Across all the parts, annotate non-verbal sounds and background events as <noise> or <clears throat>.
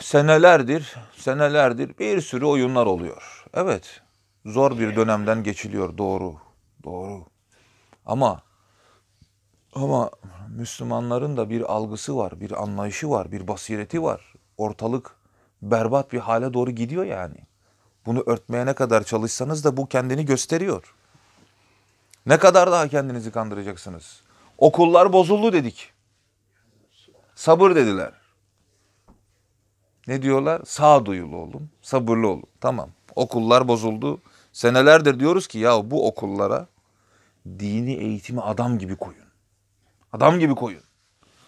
senelerdir, senelerdir bir sürü oyunlar oluyor. Evet, zor bir dönemden geçiliyor doğru, doğru. Ama ama Müslümanların da bir algısı var, bir anlayışı var, bir basireti var. Ortalık berbat bir hale doğru gidiyor yani. Bunu örtmeye ne kadar çalışsanız da bu kendini gösteriyor. Ne kadar daha kendinizi kandıracaksınız? Okullar bozuldu dedik. Sabır dediler. Ne diyorlar? Sağduyulu olun, sabırlı olun. Tamam. Okullar bozuldu. Senelerdir diyoruz ki ya bu okullara dini eğitimi adam gibi koyun. Adam gibi koyun.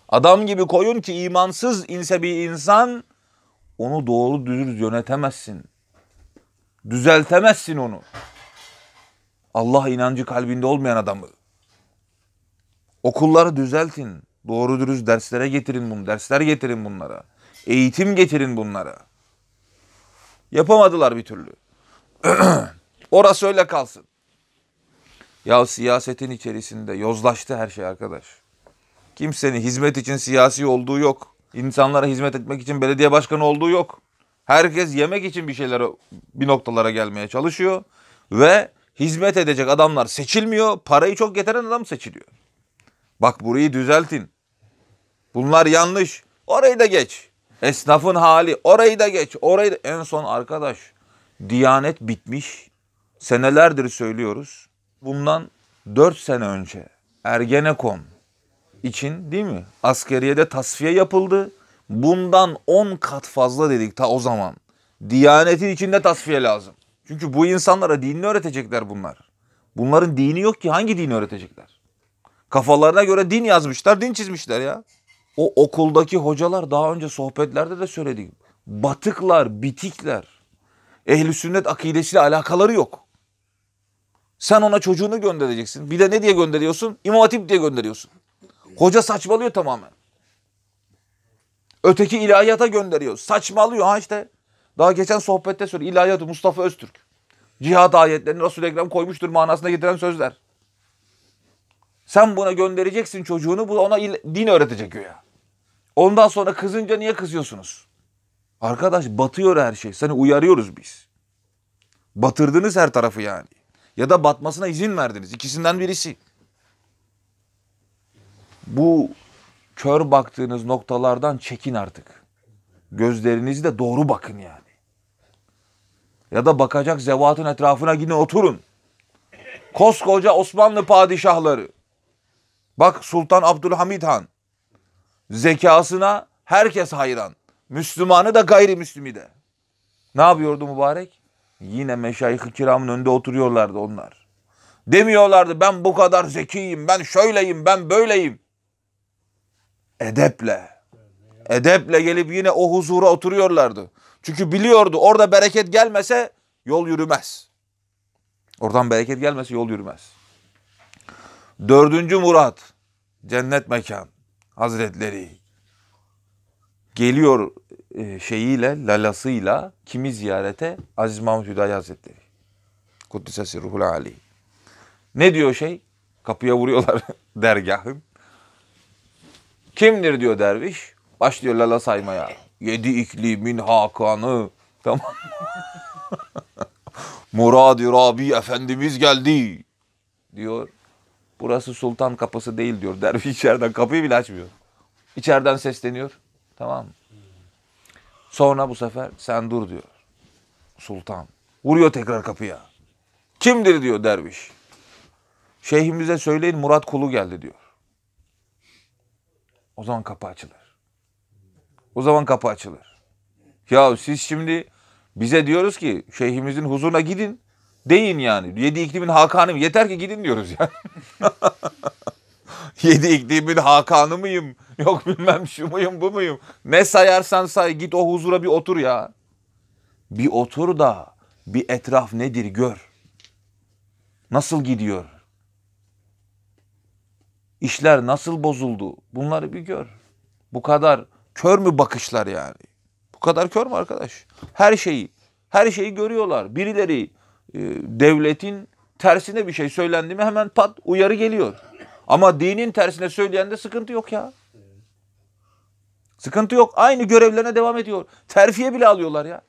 Adam gibi koyun ki imansız inse bir insan onu doğru düz yönetemezsin. Düzeltemezsin onu. Allah inancı kalbinde olmayan adamı. Okulları düzeltin. Doğru dürüst derslere getirin bunu. Dersler getirin bunlara. Eğitim getirin bunlara. Yapamadılar bir türlü. <clears throat> Orası öyle kalsın. Ya siyasetin içerisinde yozlaştı her şey arkadaş. Kimsenin hizmet için siyasi olduğu yok. İnsanlara hizmet etmek için belediye başkanı olduğu yok. Herkes yemek için bir şeylere bir noktalara gelmeye çalışıyor ve hizmet edecek adamlar seçilmiyor. Parayı çok getiren adam seçiliyor. Bak burayı düzeltin. Bunlar yanlış. Orayı da geç. Esnafın hali orayı da geç. Orayı da. en son arkadaş Diyanet bitmiş. Senelerdir söylüyoruz. Bundan 4 sene önce Ergenekon için değil mi? Askeriyede tasfiye yapıldı. Bundan 10 kat fazla dedik ta o zaman. Diyanetin içinde tasfiye lazım. Çünkü bu insanlara dinini öğretecekler bunlar. Bunların dini yok ki hangi dini öğretecekler? Kafalarına göre din yazmışlar, din çizmişler ya. O okuldaki hocalar daha önce sohbetlerde de söyledik. Batıklar, bitikler. Ehli sünnet akidesiyle alakaları yok. Sen ona çocuğunu göndereceksin. Bir de ne diye gönderiyorsun? İmam Hatip diye gönderiyorsun. Hoca saçmalıyor tamamen. Öteki ilahiyata gönderiyor. Saçmalıyor ha işte. Daha geçen sohbette söyle ilahiyatı Mustafa Öztürk. Cihad ayetlerini Resul-i Ekrem koymuştur manasına getiren sözler. Sen buna göndereceksin çocuğunu bu ona din öğretecek ya. Ondan sonra kızınca niye kızıyorsunuz? Arkadaş batıyor her şey. Seni uyarıyoruz biz. Batırdınız her tarafı yani. Ya da batmasına izin verdiniz. İkisinden birisi. Bu kör baktığınız noktalardan çekin artık. Gözlerinizi de doğru bakın yani. Ya da bakacak zevatın etrafına yine oturun. Koskoca Osmanlı padişahları. Bak Sultan Abdülhamid Han. Zekasına herkes hayran. Müslümanı da gayrimüslimi de. Ne yapıyordu mübarek? Yine meşayih-i kiramın önünde oturuyorlardı onlar. Demiyorlardı ben bu kadar zekiyim, ben şöyleyim, ben böyleyim. Edeple, edeple gelip yine o huzura oturuyorlardı. Çünkü biliyordu orada bereket gelmese yol yürümez. Oradan bereket gelmese yol yürümez. Dördüncü murat, cennet mekan. Hazretleri geliyor e, şeyiyle, lalasıyla kimi ziyarete? Aziz Mahmud Hüdayi Hazretleri. Kuddisesi Ruhul Ali. Ne diyor şey? Kapıya vuruyorlar <laughs> dergahın. Kimdir diyor derviş? Başlıyor lala saymaya. Yedi iklimin hakanı. Tamam. <laughs> Muradi Rabi Efendimiz geldi diyor. Burası sultan kapısı değil diyor. Derviş <laughs> içeriden kapıyı bile açmıyor. İçeriden sesleniyor. Tamam mı? Sonra bu sefer sen dur diyor. Sultan. Vuruyor tekrar kapıya. Kimdir diyor derviş. Şeyhimize söyleyin Murat Kulu geldi diyor. O zaman kapı açılır. O zaman kapı açılır. Ya siz şimdi bize diyoruz ki şeyhimizin huzuruna gidin. Deyin yani. Yedi iklimin hakanı mı? Yeter ki gidin diyoruz ya. <laughs> Yedi iklimin hakanı mıyım? Yok bilmem şu muyum bu muyum? Ne sayarsan say git o huzura bir otur ya. Bir otur da bir etraf nedir gör. Nasıl gidiyor? İşler nasıl bozuldu? Bunları bir gör. Bu kadar kör mü bakışlar yani? Bu kadar kör mü arkadaş? Her şeyi, her şeyi görüyorlar. Birileri e, devletin tersine bir şey söylendi mi hemen pat uyarı geliyor. Ama dinin tersine söyleyen sıkıntı yok ya. Sıkıntı yok. Aynı görevlerine devam ediyor. Terfiye bile alıyorlar ya.